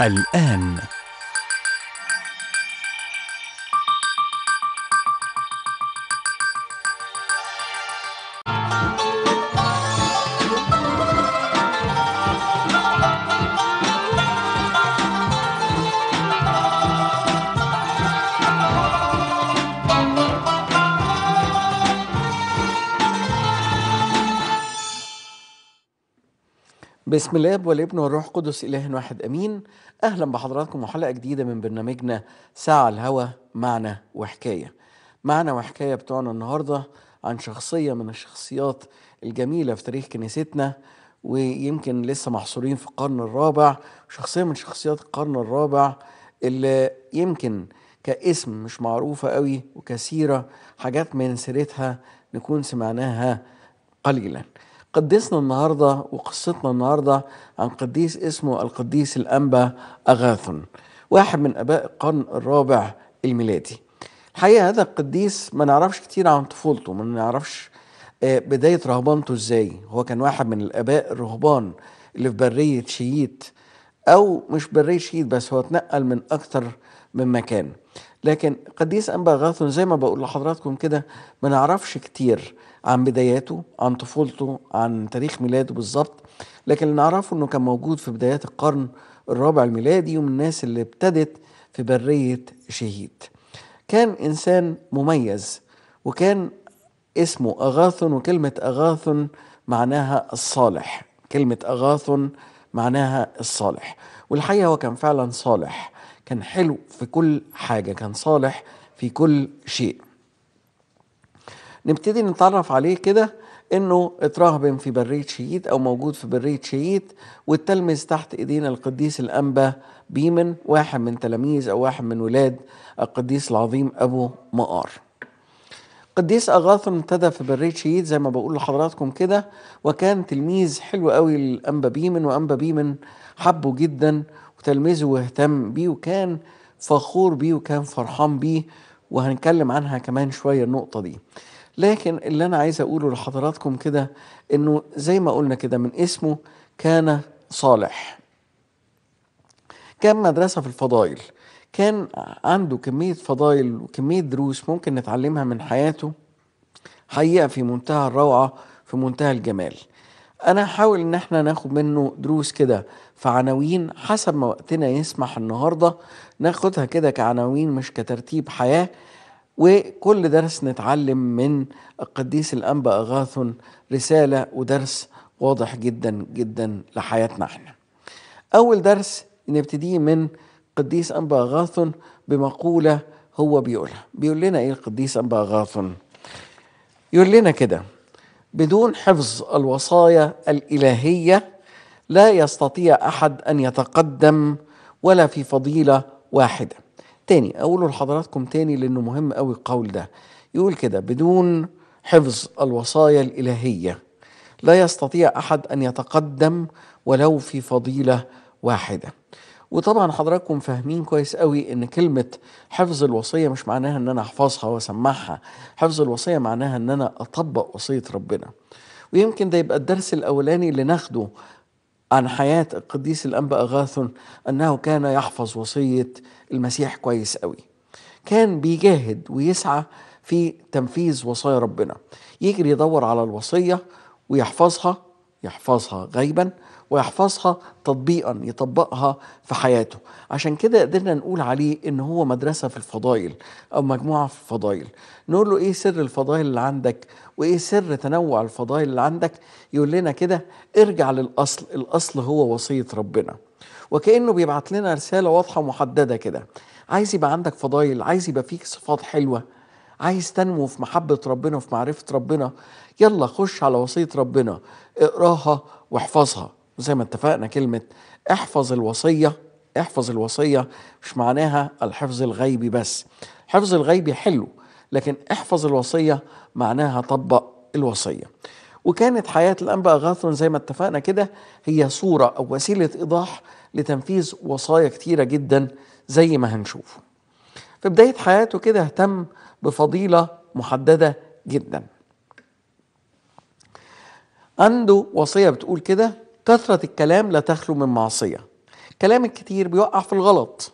الآن بسم الله والابن والروح القدس إله واحد أمين أهلا بحضراتكم وحلقة جديدة من برنامجنا ساعة الهوى معنى وحكاية معنى وحكاية بتوعنا النهاردة عن شخصية من الشخصيات الجميلة في تاريخ كنيستنا ويمكن لسه محصورين في القرن الرابع شخصية من شخصيات القرن الرابع اللي يمكن كاسم مش معروفة قوي وكثيرة حاجات من سيرتها نكون سمعناها قليلا قديسنا النهارده وقصتنا النهارده عن قديس اسمه القديس الانبا اغاثون واحد من اباء القرن الرابع الميلادي الحقيقه هذا القديس ما نعرفش كتير عن طفولته ما نعرفش آه، بدايه رهبانته ازاي هو كان واحد من الاباء الرهبان اللي في بريه شييت او مش بريه شييت بس هو اتنقل من اكتر من مكان لكن قديس انبا أغاثون زي ما بقول لحضراتكم كده ما نعرفش كتير عن بداياته عن طفولته عن تاريخ ميلاده بالظبط لكن اللي نعرفه انه كان موجود في بدايات القرن الرابع الميلادي ومن الناس اللي ابتدت في برية شهيد كان إنسان مميز وكان اسمه أغاثن وكلمة أغاثن معناها الصالح كلمة أغاثن معناها الصالح والحقيقة هو كان فعلا صالح كان حلو في كل حاجة كان صالح في كل شيء نبتدي نتعرف عليه كده انه اترهبن في برية شهيد او موجود في برية شهيد والتلمذ تحت ايدينا القديس الانبا بيمن واحد من تلاميذ او واحد من ولاد القديس العظيم ابو مقار قديس اغاثون ابتدى في برية شهيد زي ما بقول لحضراتكم كده وكان تلميذ حلو قوي لانبا بيمن وانبا بيمن حبه جدا وتلميذه واهتم بيه وكان فخور بيه وكان فرحان بيه وهنتكلم عنها كمان شويه النقطه دي لكن اللي انا عايز اقوله لحضراتكم كده انه زي ما قلنا كده من اسمه كان صالح كان مدرسة في الفضائل كان عنده كمية فضائل وكمية دروس ممكن نتعلمها من حياته حقيقة في منتهى الروعة في منتهى الجمال أنا هحاول إن احنا ناخد منه دروس كده في عناوين حسب ما وقتنا يسمح النهاردة ناخدها كده كعناوين مش كترتيب حياة وكل درس نتعلم من القديس الأنبا أغاثن رسالة ودرس واضح جدا جدا لحياتنا احنا أول درس نبتديه من قديس أنبا أغاثن بمقولة هو بيقولها بيقول لنا إيه القديس أنبا أغاثن يقول لنا كده بدون حفظ الوصايا الإلهية لا يستطيع أحد أن يتقدم ولا في فضيلة واحدة تاني أقوله لحضراتكم تاني لأنه مهم قوي القول ده يقول كده بدون حفظ الوصايا الإلهية لا يستطيع أحد أن يتقدم ولو في فضيلة واحدة وطبعا حضراتكم فاهمين كويس قوي ان كلمة حفظ الوصية مش معناها ان انا احفظها واسمعها حفظ الوصية معناها ان انا اطبق وصية ربنا ويمكن ده يبقى الدرس الاولاني اللي ناخده عن حياة القديس الأنبا أغاثون أنه كان يحفظ وصية المسيح كويس قوي كان بيجاهد ويسعى في تنفيذ وصايا ربنا يجري يدور على الوصية ويحفظها يحفظها غيبا ويحفظها تطبيقا يطبقها في حياته عشان كده قدرنا نقول عليه ان هو مدرسه في الفضائل او مجموعه في الفضائل نقول له ايه سر الفضائل اللي عندك وايه سر تنوع الفضائل اللي عندك يقول لنا كده ارجع للاصل الاصل هو وصيه ربنا وكانه بيبعت لنا رساله واضحه محدده كده عايز يبقى عندك فضائل عايز يبقى فيك صفات حلوه عايز تنمو في محبة ربنا وفي معرفة ربنا يلا خش على وصية ربنا اقراها واحفظها وزي ما اتفقنا كلمة احفظ الوصية احفظ الوصية مش معناها الحفظ الغيبي بس الحفظ الغيبي حلو لكن احفظ الوصية معناها طبق الوصية وكانت حياة الأنبا أغاثون زي ما اتفقنا كده هي صورة أو وسيلة إيضاح لتنفيذ وصايا كتيرة جدا زي ما هنشوف في بداية حياته كده اهتم بفضيلة محددة جدا عنده وصية بتقول كده كثرة الكلام لا تخلو من معصية كلام الكتير بيوقع في الغلط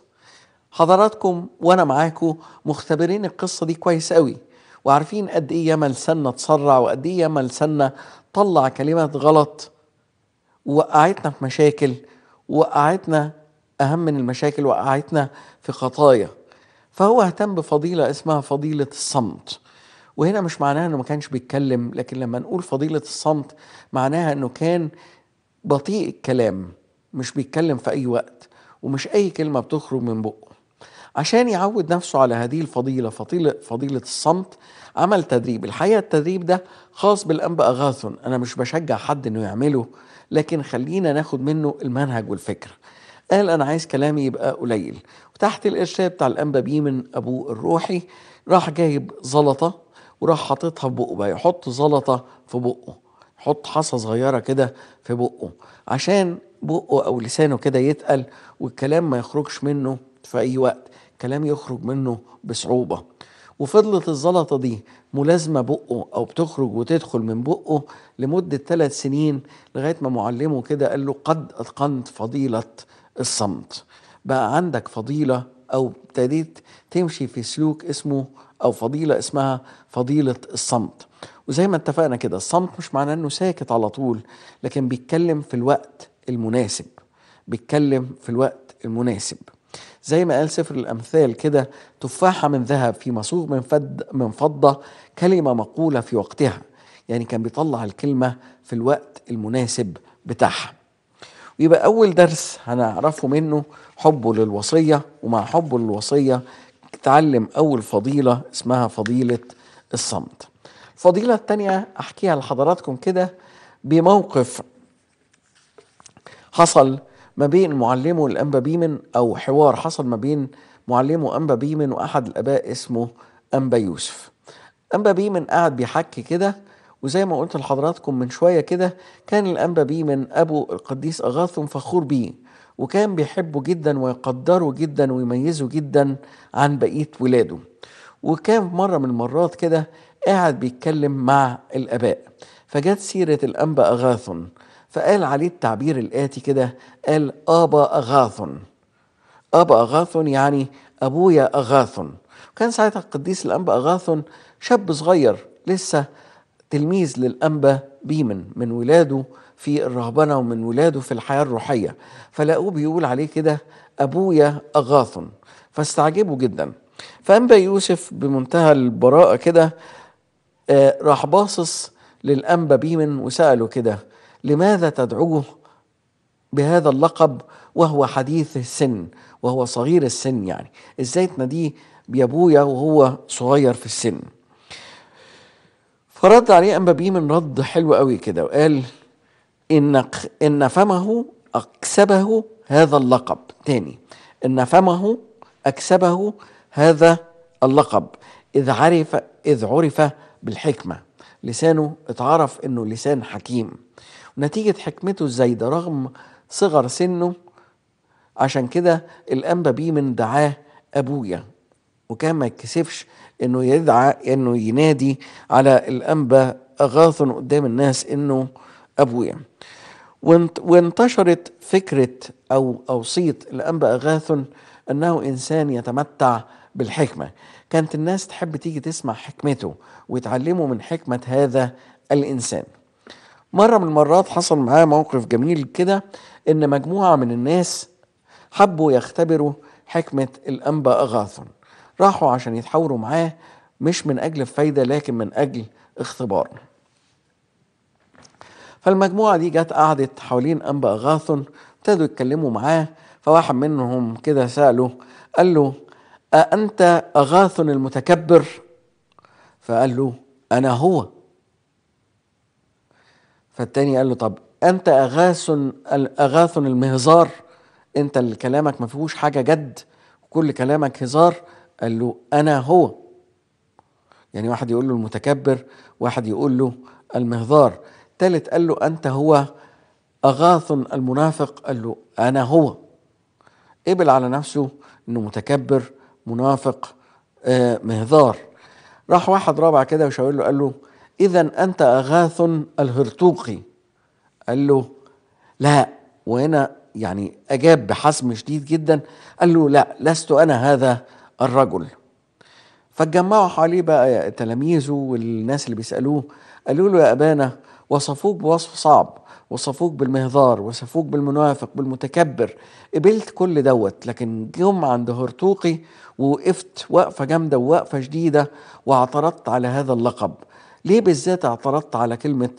حضراتكم وانا معاكم مختبرين القصة دي كويس قوي وعارفين قد ايه ياما لساننا اتسرع وقد ايه ياما لساننا طلع كلمات غلط وقعتنا في مشاكل وقعتنا اهم من المشاكل وقعتنا في خطايا فهو اهتم بفضيلة اسمها فضيلة الصمت وهنا مش معناها انه ما كانش بيتكلم لكن لما نقول فضيله الصمت معناها انه كان بطيء الكلام مش بيتكلم في اي وقت ومش اي كلمه بتخرج من بقه عشان يعود نفسه على هذه الفضيله فضيله فضيله الصمت عمل تدريب الحقيقه التدريب ده خاص بالانبا اغاثون انا مش بشجع حد انه يعمله لكن خلينا ناخد منه المنهج والفكر قال انا عايز كلامي يبقى قليل وتحت الارشاد بتاع الانبا بيمن ابوه الروحي راح جايب زلطه وراح حاططها في بقه بقى يحط زلطه في بقه يحط حصى صغيره كده في بقه عشان بقه او لسانه كده يتقل والكلام ما يخرجش منه في اي وقت كلام يخرج منه بصعوبه وفضلت الزلطه دي ملازمه بقه او بتخرج وتدخل من بقه لمده ثلاث سنين لغايه ما معلمه كده قال له قد اتقنت فضيله الصمت بقى عندك فضيله او ابتديت تمشي في سلوك اسمه أو فضيلة اسمها فضيلة الصمت وزي ما اتفقنا كده الصمت مش معناه أنه ساكت على طول لكن بيتكلم في الوقت المناسب بيتكلم في الوقت المناسب زي ما قال سفر الأمثال كده تفاحة من ذهب في مصوغ من, فد من فضة كلمة مقولة في وقتها يعني كان بيطلع الكلمة في الوقت المناسب بتاعها ويبقى أول درس هنعرفه منه حبه للوصية ومع حبه للوصية تعلم أول فضيلة اسمها فضيلة الصمت الفضيلة الثانية أحكيها لحضراتكم كده بموقف حصل ما بين معلمه الأنبا بيمن أو حوار حصل ما بين معلمه أنبا بيمن وأحد الآباء اسمه أنبا يوسف أنبا بيمن قاعد بيحكي كده وزي ما قلت لحضراتكم من شوية كده كان الأنبا بيمن أبو القديس أغاثم فخور بيه وكان بيحبه جدا ويقدره جدا ويميزه جدا عن بقية ولاده وكان مرة من المرات كده قاعد بيتكلم مع الآباء فجت سيرة الأنبا أغاثون فقال عليه التعبير الآتي كده قال أبا أغاثون أبا أغاثون يعني أبويا أغاثون كان ساعتها القديس الأنبا أغاثون شاب صغير لسه تلميذ للأنبا بيمن من ولاده في الرهبنة ومن ولاده في الحياة الروحية فلقوه بيقول عليه كده أبويا أغاث فاستعجبوا جدا فأنبى يوسف بمنتهى البراءة كده آه راح باصص للأنبى بيمن وسأله كده لماذا تدعوه بهذا اللقب وهو حديث السن وهو صغير السن يعني ازاي تناديه بأبويا وهو صغير في السن فرد عليه أنبا بيمن رد حلو قوي كده وقال إن إن فمه أكسبه هذا اللقب تاني إن فمه أكسبه هذا اللقب إذ عرف إذ عرف بالحكمة لسانه اتعرف إنه لسان حكيم ونتيجة حكمته الزايدة رغم صغر سنه عشان كده الأنبا بيه من دعاه أبويا وكان ما يتكسفش إنه يدعى إنه ينادي على الأنبا أغاث قدام الناس إنه أبويا وانتشرت فكرة أو أوصيت الأنبا أغاثن أنه إنسان يتمتع بالحكمة كانت الناس تحب تيجي تسمع حكمته ويتعلموا من حكمة هذا الإنسان مرة من المرات حصل معاه موقف جميل كده إن مجموعة من الناس حبوا يختبروا حكمة الأنبا أغاثن راحوا عشان يتحاوروا معاه مش من أجل الفايدة لكن من أجل اختبار فالمجموعة دي جت قعدت حوالين أنبا أغاثن ابتدوا يتكلموا معاه فواحد منهم كده سأله قال له أأنت أغاثن المتكبر؟ فقال له أنا هو فالتاني قال له طب أنت أغاثن أغاثن المهزار أنت اللي كلامك ما فيهوش حاجة جد وكل كلامك هزار قال له أنا هو يعني واحد يقول له المتكبر واحد يقول له المهذار الثالث قال له أنت هو أغاث المنافق قال له أنا هو قبل على نفسه أنه متكبر منافق آه، مهذار راح واحد رابع كده وشاور له قال له إذا أنت أغاث الهرطوقي قال له لا وهنا يعني أجاب بحسم شديد جدا قال له لا لست أنا هذا الرجل فاتجمعوا حواليه بقى تلاميذه والناس اللي بيسألوه قالوا له يا أبانا وصفوك بوصف صعب وصفوك بالمهذار وصفوك بالمنافق بالمتكبر قبلت كل دوت لكن جم عند هرطوقي ووقفت وقفة جامدة ووقفة شديدة واعترضت على هذا اللقب ليه بالذات اعترضت على كلمة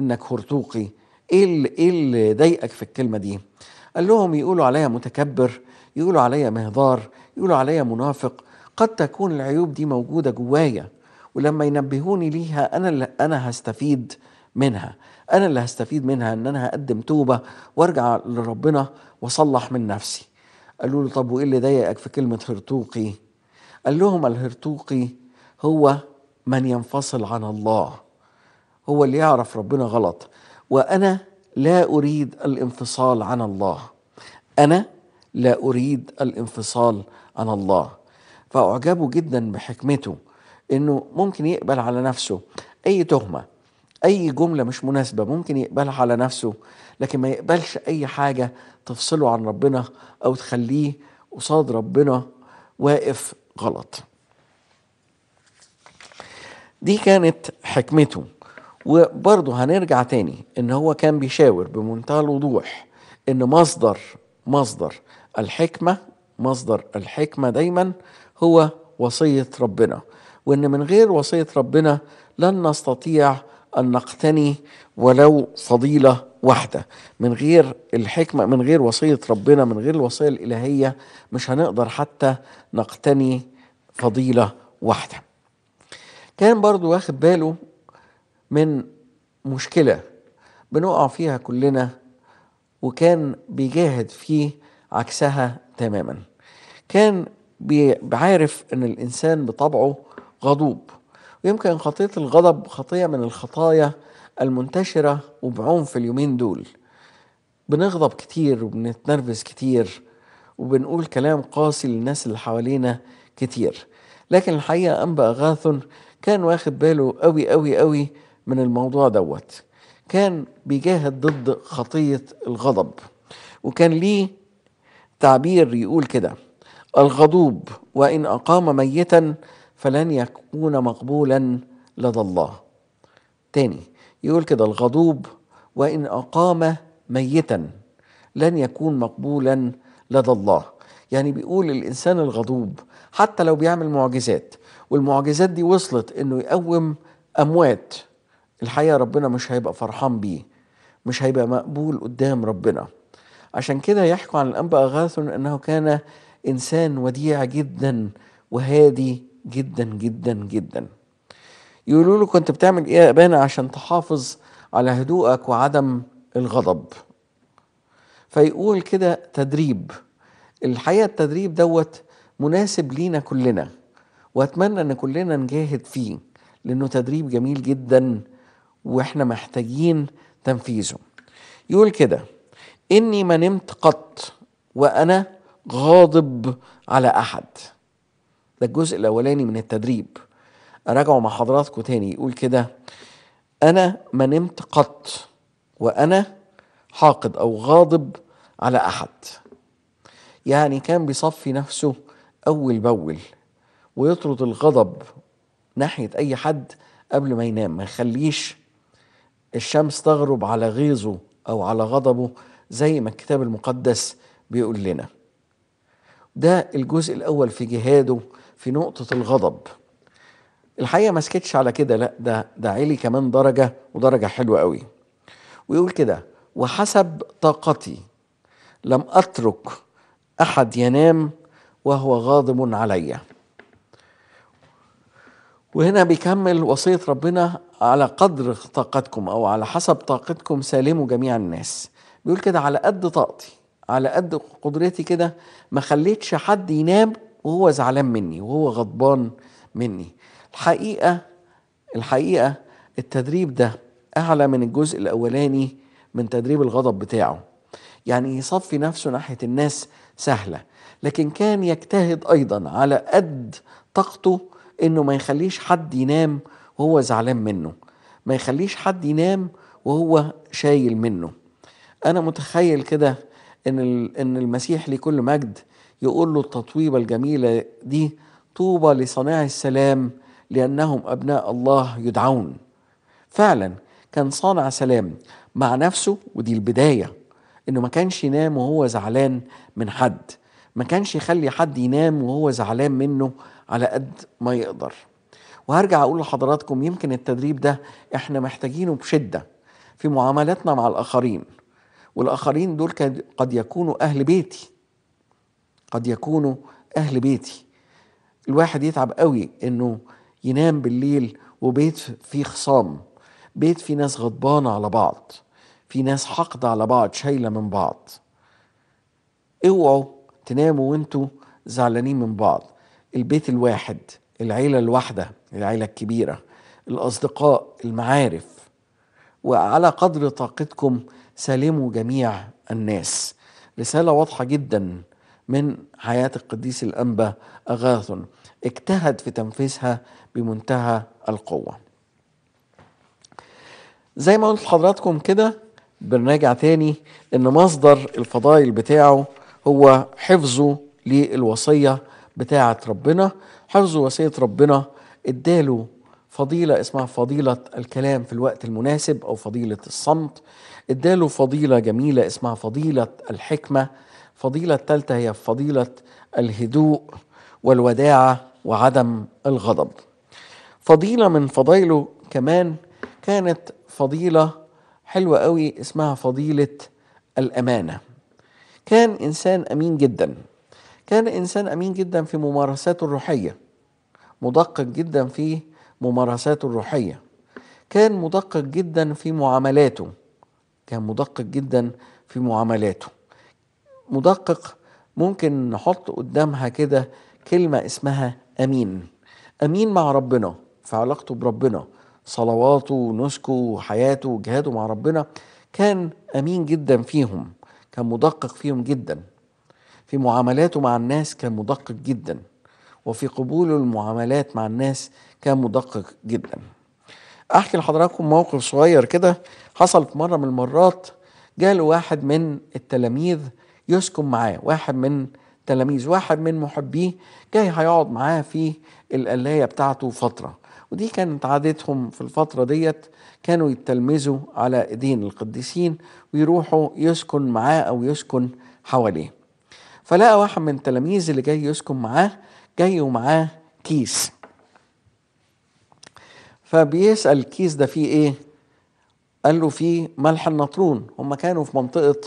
انك هرطوقي ايه اللي, إيه اللي ضايقك في الكلمة دي قال لهم يقولوا عليا متكبر يقولوا عليا مهذار يقولوا عليا منافق قد تكون العيوب دي موجودة جوايا ولما ينبهوني ليها انا اللي انا هستفيد منها انا اللي هستفيد منها ان انا هقدم توبه وارجع لربنا واصلح من نفسي قالوا له طب وايه اللي ضايقك في كلمه هرتوقي قال لهم الهرتوقي هو من ينفصل عن الله هو اللي يعرف ربنا غلط وانا لا اريد الانفصال عن الله انا لا اريد الانفصال عن الله فاعجبوا جدا بحكمته انه ممكن يقبل على نفسه اي تهمه اي جمله مش مناسبه ممكن يقبلها على نفسه لكن ما يقبلش اي حاجه تفصله عن ربنا او تخليه قصاد ربنا واقف غلط دي كانت حكمته وبرضه هنرجع تاني ان هو كان بيشاور بمنتهى الوضوح ان مصدر مصدر الحكمه مصدر الحكمه دايما هو وصيه ربنا وان من غير وصيه ربنا لن نستطيع أن نقتني ولو فضيلة واحدة من غير الحكمة من غير وصية ربنا من غير الوصية الإلهية مش هنقدر حتى نقتني فضيلة واحدة كان برضو واخد باله من مشكلة بنقع فيها كلنا وكان بيجاهد فيه عكسها تماما كان بيعرف ان الانسان بطبعه غضوب ويمكن خطية الغضب خطية من الخطايا المنتشرة وبعنف اليومين دول بنغضب كتير وبنتنرفز كتير وبنقول كلام قاسي للناس اللي حوالينا كتير لكن الحقيقة أنبا أغاث كان واخد باله قوي قوي قوي من الموضوع دوت كان بيجاهد ضد خطية الغضب وكان ليه تعبير يقول كده الغضوب وإن أقام ميتا فلن يكون مقبولا لدى الله تاني يقول كده الغضوب وإن أقام ميتا لن يكون مقبولا لدى الله يعني بيقول الإنسان الغضوب حتى لو بيعمل معجزات والمعجزات دي وصلت إنه يقوم أموات الحقيقة ربنا مش هيبقى فرحان بيه مش هيبقى مقبول قدام ربنا عشان كده يحكوا عن الأنبا أغاثون أنه كان إنسان وديع جدا وهادي جدا جدا جدا يقولوا له كنت بتعمل ايه يا ابانا عشان تحافظ على هدوءك وعدم الغضب فيقول كده تدريب الحقيقه التدريب دوت مناسب لينا كلنا واتمنى ان كلنا نجاهد فيه لانه تدريب جميل جدا واحنا محتاجين تنفيذه يقول كده اني ما نمت قط وانا غاضب على احد ده الجزء الاولاني من التدريب اراجعه مع حضراتكم تاني يقول كده انا ما نمت قط وانا حاقد او غاضب على احد يعني كان بيصفي نفسه اول باول ويطرد الغضب ناحيه اي حد قبل ما ينام ما يخليش الشمس تغرب على غيظه او على غضبه زي ما الكتاب المقدس بيقول لنا ده الجزء الاول في جهاده في نقطة الغضب الحقيقة ما سكتش على كده لا ده ده علي كمان درجة ودرجة حلوة قوي ويقول كده وحسب طاقتي لم أترك أحد ينام وهو غاضب علي وهنا بيكمل وصية ربنا على قدر طاقتكم أو على حسب طاقتكم سالموا جميع الناس بيقول كده على قد طاقتي على قد قدرتي كده ما خليتش حد ينام وهو زعلان مني وهو غضبان مني الحقيقه الحقيقه التدريب ده اعلى من الجزء الاولاني من تدريب الغضب بتاعه يعني يصفي نفسه ناحيه الناس سهله لكن كان يجتهد ايضا على قد طاقته انه ما يخليش حد ينام وهو زعلان منه ما يخليش حد ينام وهو شايل منه انا متخيل كده ان ان المسيح لكل مجد يقول له التطويبة الجميلة دي طوبى لصناع السلام لأنهم أبناء الله يدعون فعلا كان صانع سلام مع نفسه ودي البداية إنه ما كانش ينام وهو زعلان من حد ما كانش يخلي حد ينام وهو زعلان منه على قد ما يقدر وهرجع أقول لحضراتكم يمكن التدريب ده إحنا محتاجينه بشدة في معاملاتنا مع الآخرين والآخرين دول قد يكونوا أهل بيتي قد يكونوا أهل بيتي الواحد يتعب قوي إنه ينام بالليل وبيت فيه خصام بيت فيه ناس غضبانة على بعض في ناس حقد على بعض شايلة من بعض اوعوا تناموا وانتوا زعلانين من بعض البيت الواحد العيلة الواحدة العيلة الكبيرة الأصدقاء المعارف وعلى قدر طاقتكم سالموا جميع الناس رسالة واضحة جدا من حياة القديس الأنبا أغاثون اجتهد في تنفيذها بمنتهى القوة زي ما قلت لحضراتكم كده بنراجع تاني ان مصدر الفضائل بتاعه هو حفظه للوصية بتاعة ربنا حفظه وصية ربنا اداله فضيلة اسمها فضيلة الكلام في الوقت المناسب أو فضيلة الصمت اداله فضيلة جميلة اسمها فضيلة الحكمة الفضيله الثالثه هي فضيله الهدوء والوداعه وعدم الغضب فضيله من فضايله كمان كانت فضيله حلوه قوي اسمها فضيله الامانه كان انسان امين جدا كان انسان امين جدا في ممارساته الروحيه مدقق جدا في ممارساته الروحيه كان مدقق جدا في معاملاته كان مدقق جدا في معاملاته مدقق ممكن نحط قدامها كده كلمة اسمها أمين أمين مع ربنا في علاقته بربنا صلواته ونسكه وحياته وجهاده مع ربنا كان أمين جدا فيهم كان مدقق فيهم جدا في معاملاته مع الناس كان مدقق جدا وفي قبوله المعاملات مع الناس كان مدقق جدا احكي لحضراتكم موقف صغير كده حصل في مره من المرات جاء واحد من التلاميذ يسكن معاه واحد من تلاميذ واحد من محبيه جاي هيقعد معاه في القلاية بتاعته فترة ودي كانت عادتهم في الفترة ديت كانوا يتلمذوا على ايدين القديسين ويروحوا يسكن معاه او يسكن حواليه فلقى واحد من التلاميذ اللي جاي يسكن معاه جاي ومعاه كيس فبيسأل الكيس ده فيه ايه قال له فيه ملح النطرون هم كانوا في منطقة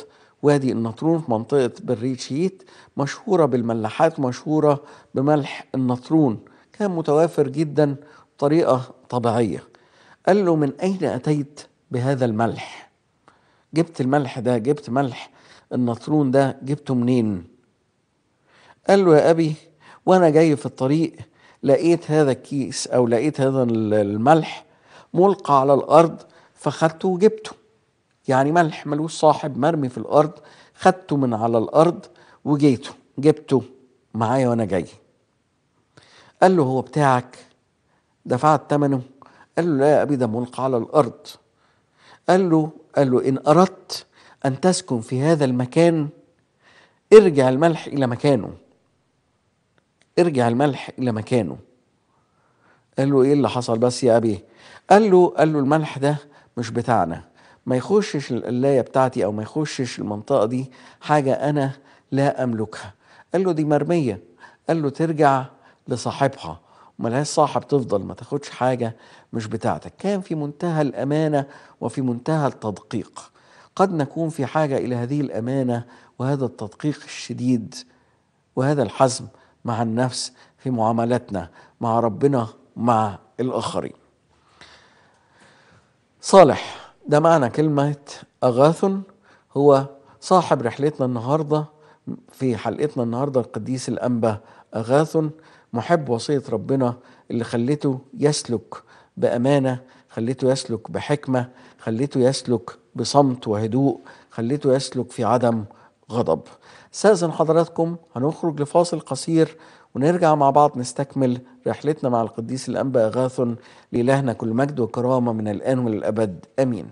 وادي النطرون في منطقة بريتشيت مشهورة بالملاحات مشهورة بملح النطرون كان متوافر جدا بطريقة طبيعية قال له من أين أتيت بهذا الملح جبت الملح ده جبت ملح النطرون ده جبته منين قال له يا أبي وأنا جاي في الطريق لقيت هذا الكيس أو لقيت هذا الملح ملقى على الأرض فخدته وجبته يعني ملح ملوش صاحب مرمي في الارض خدته من على الارض وجيته جبته معايا وانا جاي قال له هو بتاعك دفعت ثمنه قال له لا يا ابي ده ملقى على الارض قال له قال له ان اردت ان تسكن في هذا المكان ارجع الملح الى مكانه ارجع الملح الى مكانه قال له ايه اللي حصل بس يا ابي قال له قال له الملح ده مش بتاعنا ما يخشش القلاية بتاعتي أو ما يخشش المنطقة دي حاجة أنا لا أملكها قال له دي مرمية قال له ترجع لصاحبها وملهاش صاحب تفضل ما تاخدش حاجة مش بتاعتك كان في منتهى الأمانة وفي منتهى التدقيق قد نكون في حاجة إلى هذه الأمانة وهذا التدقيق الشديد وهذا الحزم مع النفس في معاملاتنا مع ربنا مع الآخرين صالح ده معنى كلمة أغاث هو صاحب رحلتنا النهاردة في حلقتنا النهاردة القديس الأنبا أغاث محب وصية ربنا اللي خلته يسلك بأمانة خليته يسلك بحكمة خليته يسلك بصمت وهدوء خليته يسلك في عدم غضب استاذن حضراتكم هنخرج لفاصل قصير ونرجع مع بعض نستكمل رحلتنا مع القديس الأنبا غاثن لإلهنا كل مجد وكرامة من الآن والأبد آمين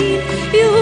you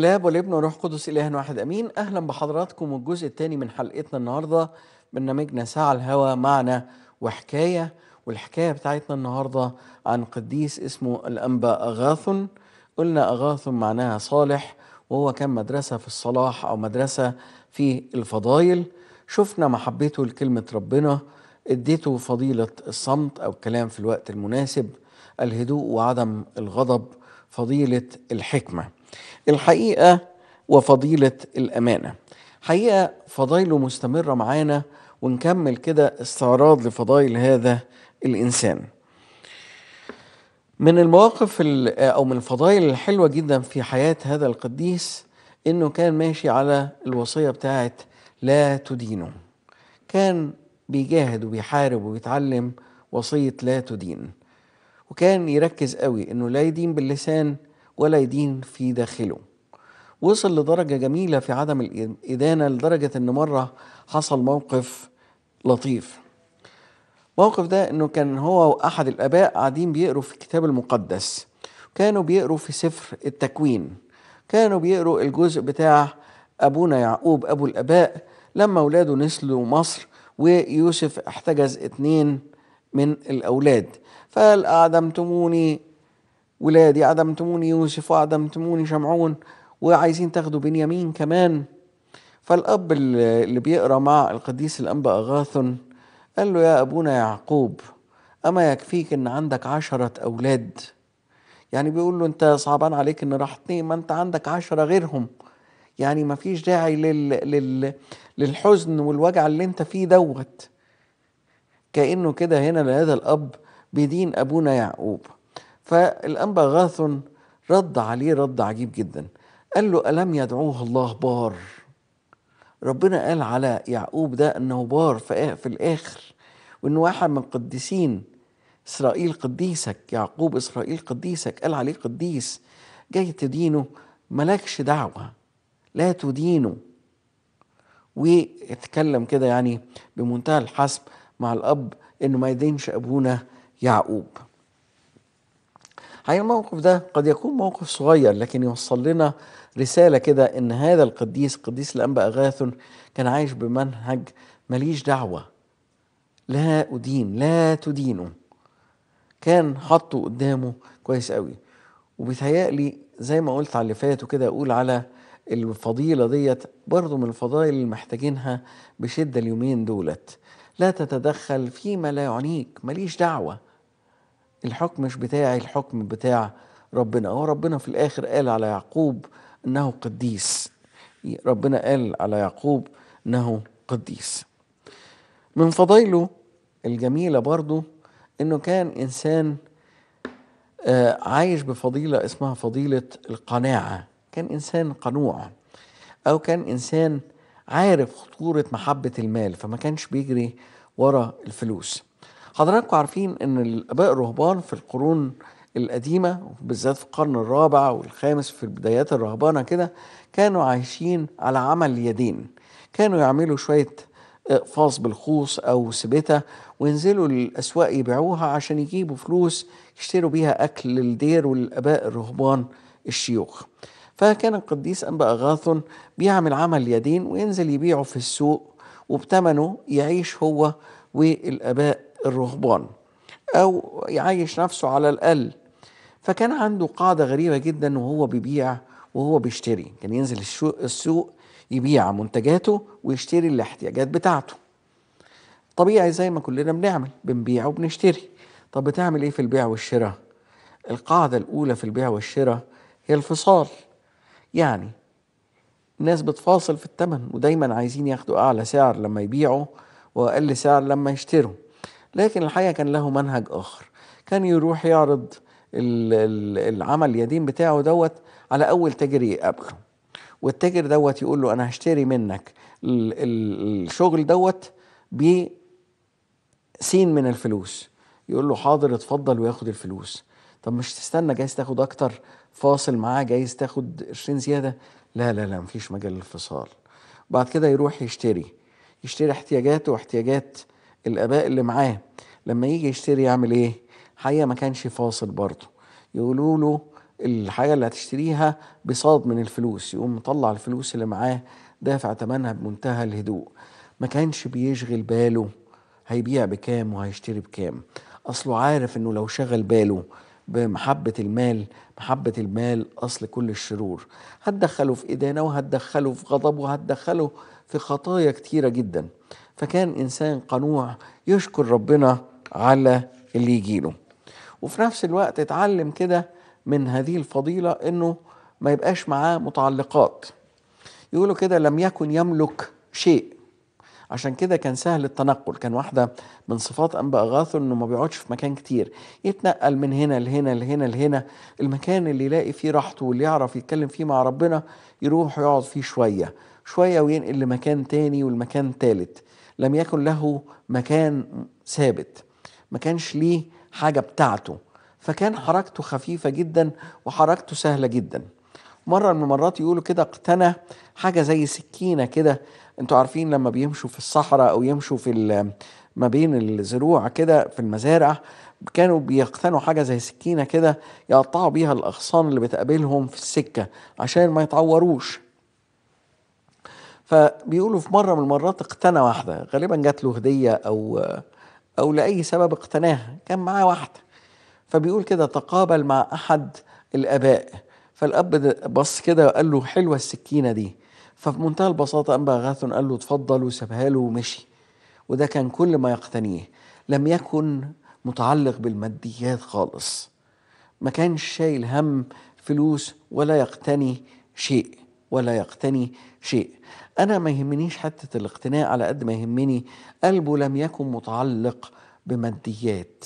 الاب والابن والروح القدس اله واحد امين اهلا بحضراتكم والجزء الثاني من حلقتنا النهارده برنامجنا ساعه الهوى معنا وحكايه والحكايه بتاعتنا النهارده عن قديس اسمه الانبا اغاثن قلنا اغاثن معناها صالح وهو كان مدرسه في الصلاح او مدرسه في الفضايل شفنا محبته لكلمه ربنا اديته فضيله الصمت او الكلام في الوقت المناسب الهدوء وعدم الغضب فضيله الحكمه الحقيقه وفضيله الامانه حقيقه فضايله مستمره معانا ونكمل كده استعراض لفضائل هذا الانسان من المواقف او من الفضائل الحلوه جدا في حياه هذا القديس انه كان ماشي على الوصيه بتاعت لا تدينوا كان بيجاهد وبيحارب وبيتعلم وصيه لا تدين وكان يركز قوي انه لا يدين باللسان ولا يدين في داخله وصل لدرجة جميلة في عدم الإدانة لدرجة إن مرة حصل موقف لطيف الموقف ده إنه كان هو وأحد الآباء قاعدين بيقروا في الكتاب المقدس كانوا بيقروا في سفر التكوين كانوا بيقروا الجزء بتاع أبونا يعقوب أبو الآباء لما أولاده نسلوا مصر ويوسف احتجز اتنين من الأولاد فقال أعدمتموني ولادي عدمتموني يوسف وعدمتموني شمعون وعايزين تاخدوا بنيامين كمان فالأب اللي بيقرأ مع القديس الأنبا أغاثن قال له يا أبونا يعقوب أما يكفيك إن عندك عشرة أولاد يعني بيقول له أنت صعبان عليك إن راح اتنين ما أنت عندك عشرة غيرهم يعني ما فيش داعي لل... لل... للحزن والوجع اللي أنت فيه دوت كأنه كده هنا لهذا الأب بدين أبونا يعقوب فالأنبا غاث رد عليه رد عجيب جدا قال له ألم يدعوه الله بار ربنا قال على يعقوب ده أنه بار في الآخر وأن واحد من القديسين إسرائيل قديسك يعقوب إسرائيل قديسك قال عليه قديس جاي تدينه ملكش دعوة لا تدينه واتكلم كده يعني بمنتهى الحسب مع الأب إنه ما يدينش أبونا يعقوب هاي الموقف ده قد يكون موقف صغير لكن يوصل لنا رسالة كده إن هذا القديس قديس الأنبا أغاثن كان عايش بمنهج ماليش دعوة لا أدين لا تدينه كان حاطه قدامه كويس قوي وبيتهيألي زي ما قلت على اللي فات وكده أقول على الفضيلة ديت برضو من الفضائل اللي محتاجينها بشدة اليومين دولت لا تتدخل فيما لا يعنيك ماليش دعوة الحكم مش بتاعي الحكم بتاع ربنا هو ربنا في الآخر قال على يعقوب أنه قديس ربنا قال على يعقوب أنه قديس من فضائله الجميلة برضو أنه كان إنسان آه، عايش بفضيلة اسمها فضيلة القناعة كان إنسان قنوع أو كان إنسان عارف خطورة محبة المال فما كانش بيجري ورا الفلوس حضراتكم عارفين ان الاباء الرهبان في القرون القديمة بالذات في القرن الرابع والخامس في بدايات الرهبانة كده كانوا عايشين على عمل اليدين كانوا يعملوا شوية اقفاص بالخوص أو سبتة وينزلوا للاسواق يبيعوها عشان يجيبوا فلوس يشتروا بيها أكل للدير والآباء الرهبان الشيوخ فكان القديس أنبا أغاثون بيعمل عمل اليدين وينزل يبيعه في السوق وبتمنه يعيش هو والآباء الرهبان أو يعيش نفسه على الأقل فكان عنده قاعدة غريبة جدا وهو بيبيع وهو بيشتري كان ينزل السوق يبيع منتجاته ويشتري الاحتياجات بتاعته طبيعي زي ما كلنا بنعمل بنبيع وبنشتري طب بتعمل ايه في البيع والشراء القاعدة الأولى في البيع والشراء هي الفصال يعني الناس بتفاصل في الثمن ودايما عايزين ياخدوا أعلى سعر لما يبيعوا وأقل سعر لما يشتروا لكن الحقيقه كان له منهج اخر كان يروح يعرض العمل اليدين بتاعه دوت على اول تاجر يقابله والتاجر دوت يقول له انا هشتري منك الشغل دوت ب سين من الفلوس يقول له حاضر اتفضل وياخد الفلوس طب مش تستنى جايز تاخد اكتر فاصل معاه جايز تاخد قرشين زياده لا لا لا مفيش مجال للفصال بعد كده يروح يشتري يشتري احتياجاته واحتياجات الاباء اللي معاه لما يجي يشتري يعمل ايه حقيقه ما كانش فاصل برضه يقولوا له الحاجه اللي هتشتريها بصاد من الفلوس يقوم مطلع الفلوس اللي معاه دافع ثمنها بمنتهى الهدوء ما كانش بيشغل باله هيبيع بكام وهيشتري بكام اصله عارف انه لو شغل باله بمحبة المال محبة المال أصل كل الشرور هتدخله في إدانة وهتدخله في غضب وهتدخله في خطايا كتيرة جدا فكان إنسان قنوع يشكر ربنا على اللي يجيله وفي نفس الوقت اتعلم كده من هذه الفضيلة إنه ما يبقاش معاه متعلقات يقولوا كده لم يكن يملك شيء عشان كده كان سهل التنقل كان واحدة من صفات أنبا أغاثو إنه ما بيقعدش في مكان كتير يتنقل من هنا لهنا لهنا لهنا المكان اللي يلاقي فيه راحته واللي يعرف يتكلم فيه مع ربنا يروح يقعد فيه شوية شوية وينقل لمكان تاني والمكان تالت لم يكن له مكان ثابت ما كانش ليه حاجة بتاعته فكان حركته خفيفة جدا وحركته سهلة جدا مرة من المرات يقولوا كده اقتنى حاجة زي سكينة كده انتوا عارفين لما بيمشوا في الصحراء او يمشوا في ما بين الزروع كده في المزارع كانوا بيقتنوا حاجة زي سكينة كده يقطعوا بيها الأغصان اللي بتقابلهم في السكة عشان ما يتعوروش فبيقولوا في مره من المرات اقتنى واحده غالبا جات له هديه او او لاي سبب اقتناها كان معاه واحده فبيقول كده تقابل مع احد الاباء فالاب بص كده وقال له حلوه السكينه دي ففي منتهى البساطه قام باغاثون قال له اتفضل وسابها له ومشي وده كان كل ما يقتنيه لم يكن متعلق بالماديات خالص ما كانش شايل هم فلوس ولا يقتني شيء ولا يقتني شيء أنا ما يهمنيش حتة الاقتناء على قد ما يهمني قلبه لم يكن متعلق بماديات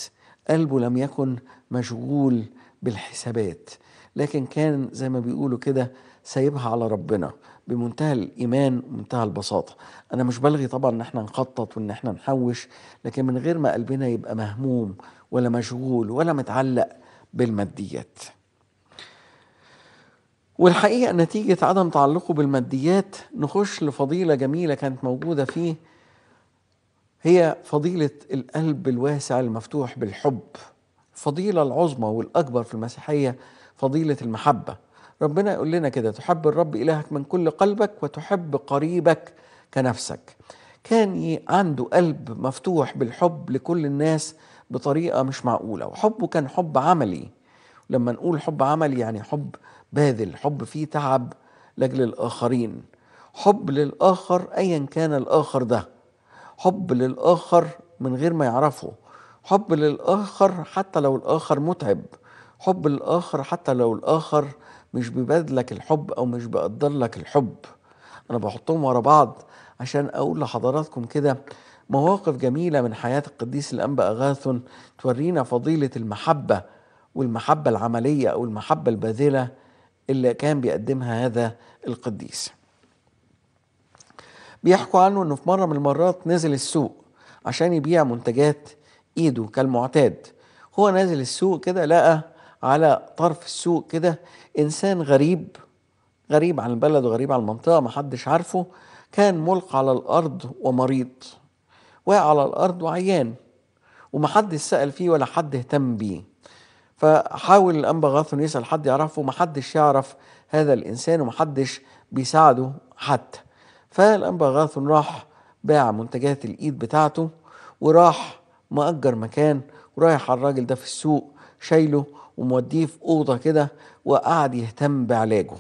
قلبه لم يكن مشغول بالحسابات لكن كان زي ما بيقولوا كده سايبها على ربنا بمنتهى الايمان ومنتهى البساطه انا مش بلغي طبعا ان احنا نخطط وان احنا نحوش لكن من غير ما قلبنا يبقى مهموم ولا مشغول ولا متعلق بالماديات والحقيقة نتيجة عدم تعلقه بالماديات نخش لفضيلة جميلة كانت موجودة فيه هي فضيلة القلب الواسع المفتوح بالحب الفضيلة العظمى والأكبر في المسيحية فضيلة المحبة ربنا يقول لنا كده تحب الرب إلهك من كل قلبك وتحب قريبك كنفسك كان عنده قلب مفتوح بالحب لكل الناس بطريقة مش معقولة وحبه كان حب عملي لما نقول حب عملي يعني حب باذل حب فيه تعب لاجل الاخرين حب للاخر ايا كان الاخر ده حب للاخر من غير ما يعرفه حب للاخر حتى لو الاخر متعب حب للاخر حتى لو الاخر مش بيبادلك الحب او مش بيقدر لك الحب انا بحطهم ورا بعض عشان اقول لحضراتكم كده مواقف جميله من حياه القديس الانبا اغاثون تورينا فضيله المحبه والمحبه العمليه او المحبه الباذله اللي كان بيقدمها هذا القديس بيحكوا عنه انه في مره من المرات نزل السوق عشان يبيع منتجات ايده كالمعتاد هو نازل السوق كده لقى على طرف السوق كده انسان غريب غريب عن البلد وغريب عن المنطقه محدش عارفه كان ملقى على الارض ومريض واقع على الارض وعيان ومحدش سال فيه ولا حد اهتم بيه فحاول الانبا غاثون يسال حد يعرفه حدش يعرف هذا الانسان ومحدش بيساعده حتى فالانبا غاثون راح باع منتجات الايد بتاعته وراح مأجر مكان ورايح على الراجل ده في السوق شايله وموديه في اوضه كده وقعد يهتم بعلاجه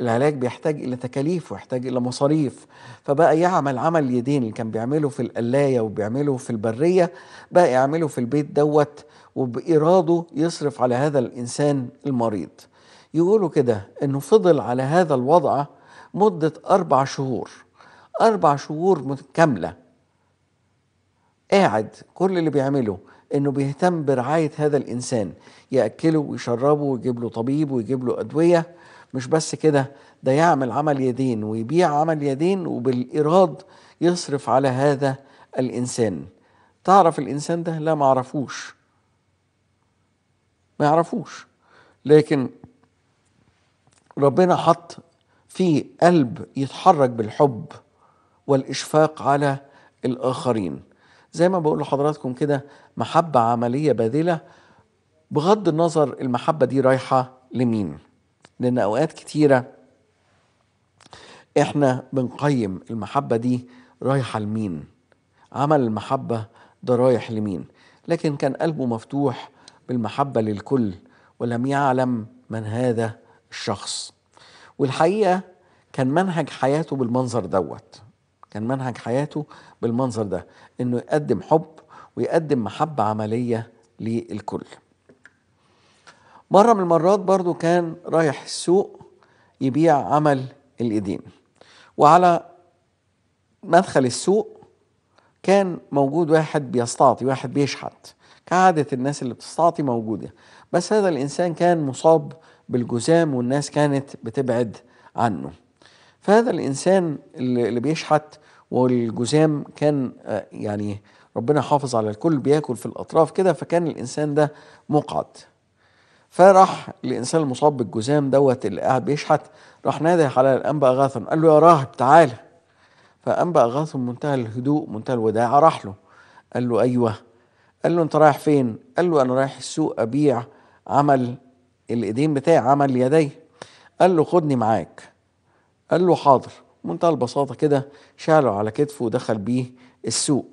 العلاج بيحتاج الى تكاليف ويحتاج الى مصاريف فبقى يعمل عمل اليدين اللي كان بيعمله في القلايه وبيعمله في البريه بقى يعمله في البيت دوت وبإيراده يصرف على هذا الإنسان المريض يقولوا كده أنه فضل على هذا الوضع مدة أربع شهور أربع شهور متكاملة قاعد كل اللي بيعمله انه بيهتم برعايه هذا الانسان ياكله ويشربه ويجيب له طبيب ويجيب له ادويه مش بس كده ده يعمل عمل يدين ويبيع عمل يدين وبالإيراد يصرف على هذا الإنسان تعرف الإنسان ده؟ لا معرفوش ما يعرفوش لكن ربنا حط في قلب يتحرك بالحب والإشفاق على الآخرين زي ما بقول لحضراتكم كده محبة عملية باذلة بغض النظر المحبة دي رايحة لمين لأن أوقات كتيرة إحنا بنقيم المحبة دي رايحة لمين عمل المحبة ده رايح لمين لكن كان قلبه مفتوح بالمحبة للكل ولم يعلم من هذا الشخص والحقيقة كان منهج حياته بالمنظر دوت كان منهج حياته بالمنظر ده انه يقدم حب ويقدم محبة عملية للكل مرة من المرات برضو كان رايح السوق يبيع عمل الإيدين وعلى مدخل السوق كان موجود واحد بيستعطي واحد بيشحت كعادة الناس اللي بتستعطي موجودة بس هذا الإنسان كان مصاب بالجزام والناس كانت بتبعد عنه فهذا الإنسان اللي بيشحت والجزام كان آه، يعني ربنا حافظ على الكل بياكل في الأطراف كده فكان الإنسان ده مقعد فراح الإنسان المصاب بالجزام دوت اللي قاعد بيشحت راح نادى على الأنبا أغاثم قال له يا راهب تعالى فأنبا أغاثم منتهى الهدوء منتهى الوداع راح له قال له أيوه قال له انت رايح فين قال له انا رايح السوق ابيع عمل الايدين بتاعي عمل يدي قال له خدني معاك قال له حاضر منتهى البساطه كده شاله على كتفه ودخل بيه السوق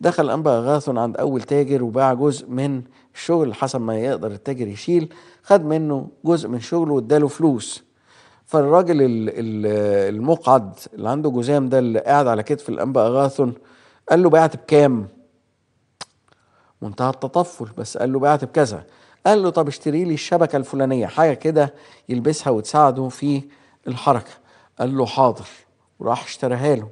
دخل انبا اغاثون عند اول تاجر وباع جزء من الشغل حسب ما يقدر التاجر يشيل خد منه جزء من شغله واداله فلوس فالراجل المقعد اللي عنده جزام ده اللي قاعد على كتف الانبا اغاثون قال له بعت بكام منتهى التطفل بس قال له بعت بكذا قال له طب اشتري لي الشبكة الفلانية حاجة كده يلبسها وتساعده في الحركة قال له حاضر وراح اشتراها له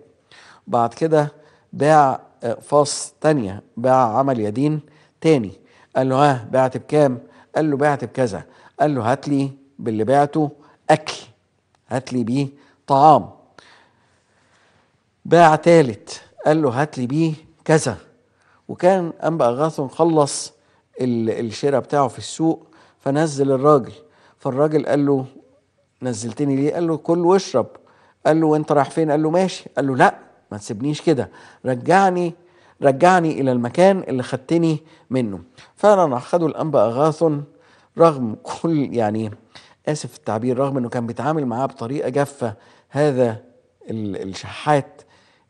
بعد كده باع آه، فاص تانية باع عمل يدين تاني قال له ها بعت بكام قال له بعت بكذا قال له هات لي باللي بعته أكل هات لي بيه طعام باع تالت قال له هات لي بيه كذا وكان انبا اغاثون خلص الشراء بتاعه في السوق فنزل الراجل فالراجل قال له نزلتني ليه قال له كل واشرب قال له وانت رايح فين قال له ماشي قال له لا ما تسيبنيش كده رجعني رجعني الى المكان اللي خدتني منه فعلا اخذوا الانبا اغاثون رغم كل يعني اسف التعبير رغم انه كان بيتعامل معاه بطريقه جافه هذا الشحات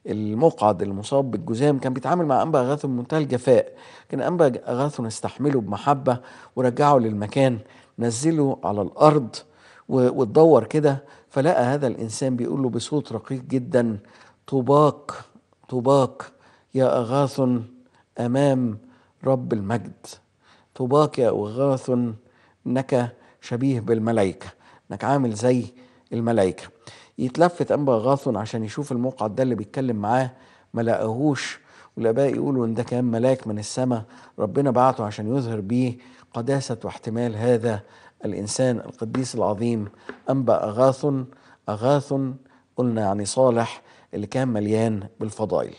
المقعد المصاب بالجزام كان بيتعامل مع أنبا أغاثه بمنتهى الجفاء كان أنبا أغاثه نستحمله بمحبة ورجعه للمكان نزله على الأرض وتدور كده فلقى هذا الإنسان بيقول له بصوت رقيق جدا طباق طباق يا أغاث أمام رب المجد طباق يا أغاث إنك شبيه بالملائكة إنك عامل زي الملائكة يتلفت انبا غاثون عشان يشوف المقعد ده اللي بيتكلم معاه ما لقاهوش والاباء يقولوا ان ده كان ملاك من السماء ربنا بعته عشان يظهر بيه قداسه واحتمال هذا الانسان القديس العظيم انبا اغاثون اغاثون قلنا يعني صالح اللي كان مليان بالفضائل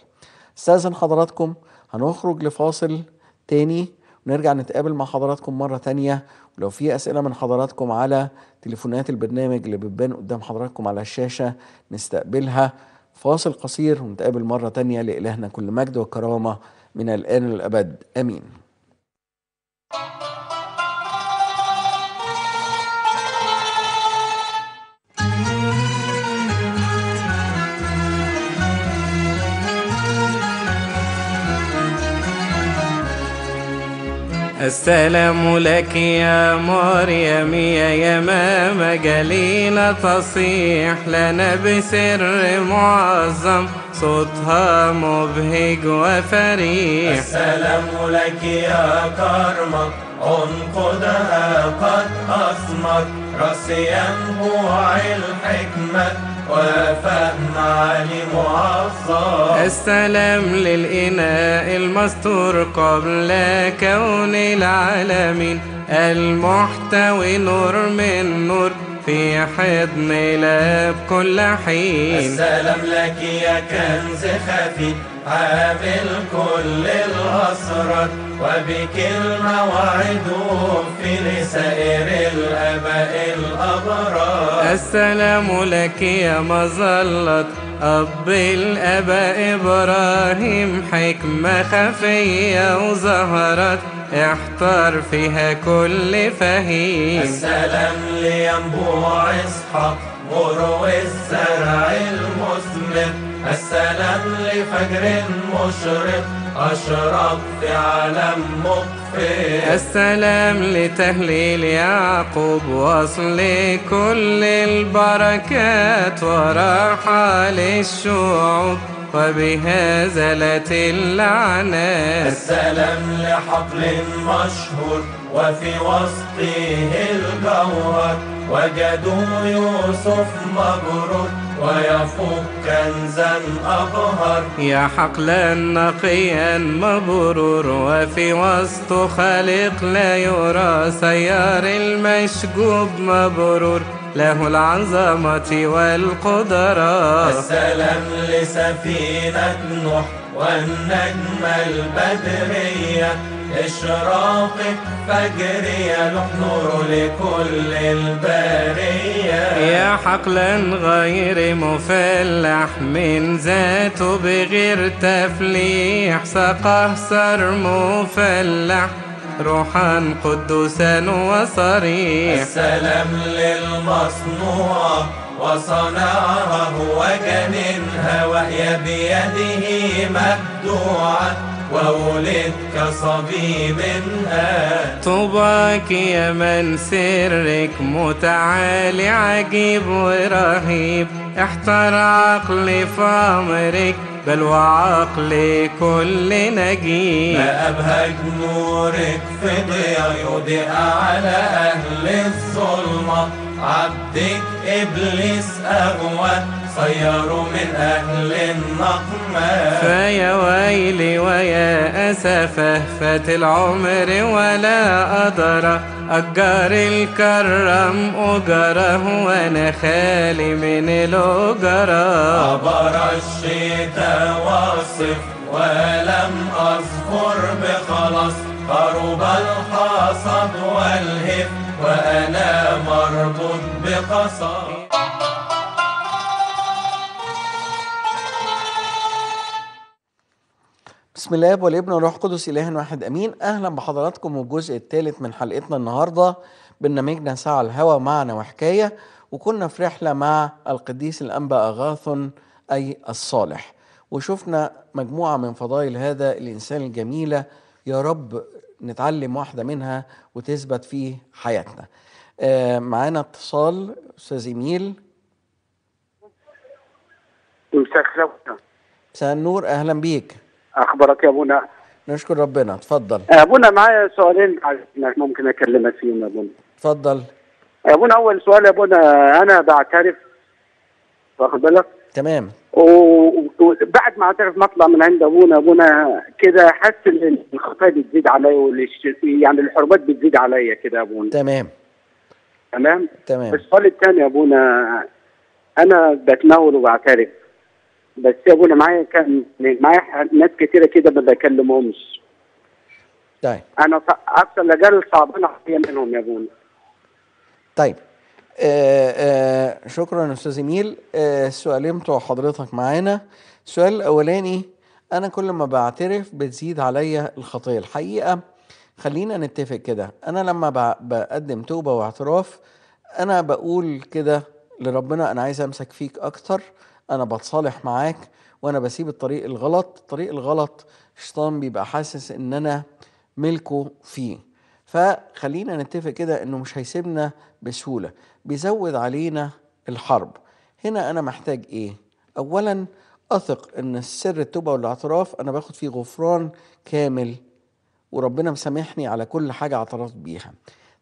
استاذن حضراتكم هنخرج لفاصل تاني ونرجع نتقابل مع حضراتكم مرة تانية ولو في أسئلة من حضراتكم على تليفونات البرنامج اللي بتبان قدام حضراتكم على الشاشة نستقبلها فاصل قصير ونتقابل مرة تانية لإلهنا كل مجد وكرامة من الآن للأبد آمين السلام لك يا مريم يا يمامة جليلة تصيح لنا بسر معظم صوتها مبهج وفريح السلام لك يا كرمة عنقدها قد أثمر رسيا بوعي الحكمة وفهم علي معظم السلام للإناء المستور قبل كون العالمين المحتوي نور من نور في حضن لاب كل حين السلام لك يا كنز خفي حامل كل الأسرار وبك الموعد في لسائر الآباء الأبرار السلام لك يا مظلة أب الآباء إبراهيم حكمة خفية وظهرت احتار فيها كل فهيم السلام لينبوع إسحاق غرو الزرع المثمر السلام لفجر مشرق أشرق في عالم مطفئ السلام لتهليل يعقوب وصل كل البركات وراحة للشعوب وبها زلت اللعنات السلام لحقل مشهور وفي وسطه الجوهر وجدوا يوسف مبرور ويفوق كنزا أبهر يا حقلا نقيا مبرور وفي وسط خالق لا يرى سيار المشجوب مبرور له العظمة والقدرة السلام لسفينة نوح والنجمة البدرية إشراق فجري يلوح لكل البرية يا حقلا غير مفلح من ذاته بغير تفليح سقه سر مفلح روحا قدوسا وصريح السلام للمصنوع وصنعها وجننها وهي بيده مبدوعه وولدت صبي منها طوباك يا من سرك متعالي عجيب ورهيب احتر عقلي فامرك بل وعقل كل نجيب ما أبهج نورك في ضياء يضيء على أهل الظلمة عبدك إبليس أغوى خير من أهل النقمة فيا ويلي ويا أسفة فات العمر ولا أدرى أجر الكرم أجره وأنا خالي من الأجرة عبر الشتاء والصيف ولم أذكر بخلاص قرب الحصد والهف وأنا مربوط بقصر بسم الله والابن والروح القدس إله واحد أمين أهلا بحضراتكم والجزء الثالث من حلقتنا النهاردة برنامجنا ساعة الهوى معنا وحكاية وكنا في رحلة مع القديس الأنبا أغاثن أي الصالح وشفنا مجموعة من فضائل هذا الإنسان الجميلة يا رب نتعلم واحدة منها وتثبت في حياتنا آه، معانا اتصال أستاذ إيميل مساء النور أهلا بيك اخبارك يا ابونا نشكر ربنا اتفضل ابونا معايا سؤالين ممكن اكلمك فيهم يا ابونا اتفضل يا ابونا اول سؤال يا ابونا انا بعترف واخد بالك تمام وبعد ما اعترف ما اطلع من عند ابونا ابونا كده حاسس ان الخطايا بتزيد عليا يعني الحرمات بتزيد عليا كده يا ابونا تمام تمام تمام السؤال الثاني يا ابونا انا بتناول وبعترف بس يا ابونا معايا كان معايا ناس كتيره كده ما بكلمهمش طيب انا اكثر لجال صعبان عليا منهم يا ابونا طيب آآ آه، آآ آه، شكرا استاذ جميل آه، سؤالين بتوع حضرتك معانا السؤال الاولاني انا كل ما بعترف بتزيد عليا الخطيه الحقيقه خلينا نتفق كده انا لما بقدم توبه واعتراف انا بقول كده لربنا انا عايز امسك فيك اكتر انا بتصالح معاك وانا بسيب الطريق الغلط الطريق الغلط الشيطان بيبقى حاسس ان انا ملكه فيه فخلينا نتفق كده انه مش هيسيبنا بسهوله بيزود علينا الحرب هنا انا محتاج ايه اولا اثق ان السر التوبه والاعتراف انا باخد فيه غفران كامل وربنا مسامحني على كل حاجه اعترفت بيها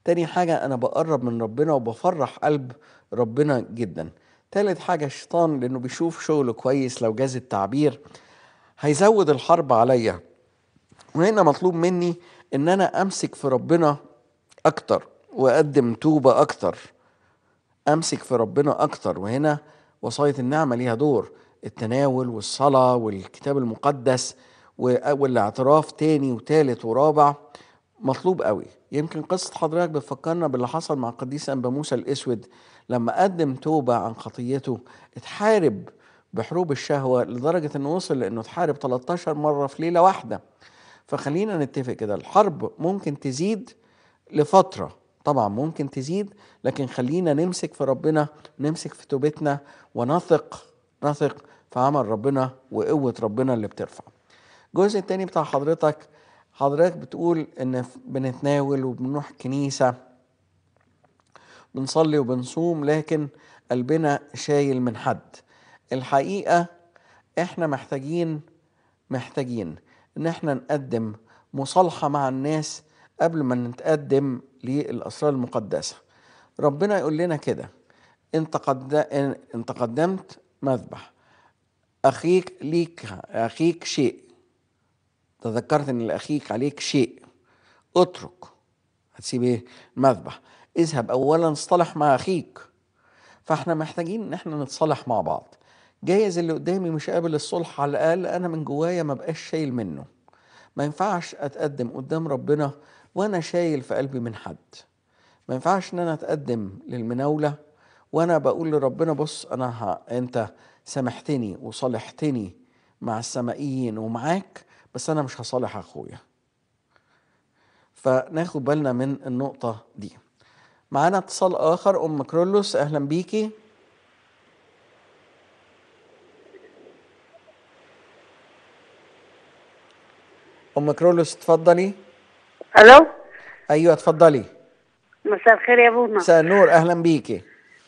تاني حاجه انا بقرب من ربنا وبفرح قلب ربنا جدا تالت حاجة الشيطان لأنه بيشوف شغل كويس لو جاز التعبير هيزود الحرب عليا وهنا مطلوب مني إن أنا أمسك في ربنا أكتر وأقدم توبة أكتر أمسك في ربنا أكتر وهنا وصاية النعمة ليها دور التناول والصلاة والكتاب المقدس والاعتراف تاني وتالت ورابع مطلوب قوي يمكن قصة حضرتك بتفكرنا باللي حصل مع القديس أنبا موسى الأسود لما قدم توبة عن خطيته اتحارب بحروب الشهوة لدرجة انه وصل لانه اتحارب 13 مرة في ليلة واحدة فخلينا نتفق كده الحرب ممكن تزيد لفترة طبعا ممكن تزيد لكن خلينا نمسك في ربنا نمسك في توبتنا ونثق نثق في عمل ربنا وقوة ربنا اللي بترفع الجزء التاني بتاع حضرتك حضرتك بتقول ان بنتناول وبنروح كنيسه بنصلي وبنصوم لكن قلبنا شايل من حد الحقيقة احنا محتاجين محتاجين ان احنا نقدم مصالحة مع الناس قبل ما نتقدم للأسرار المقدسة ربنا يقول لنا كده انت, قد... انت قدمت مذبح أخيك ليك أخيك شيء تذكرت ان لأخيك عليك شيء اترك هتسيب ايه مذبح اذهب اولا اصطلح مع اخيك فاحنا محتاجين ان احنا نتصالح مع بعض جايز اللي قدامي مش قابل الصلح على الاقل انا من جوايا ما بقاش شايل منه ما ينفعش اتقدم قدام ربنا وانا شايل في قلبي من حد ما ينفعش ان انا اتقدم للمناوله وانا بقول لربنا بص انا ها انت سامحتني وصالحتني مع السمائيين ومعاك بس انا مش هصالح اخويا فناخد بالنا من النقطه دي معانا اتصال اخر ام كرولوس اهلا بيكي ام كرولوس اتفضلي الو ايوه اتفضلي مساء الخير يا ابونا مساء النور اهلا بيكي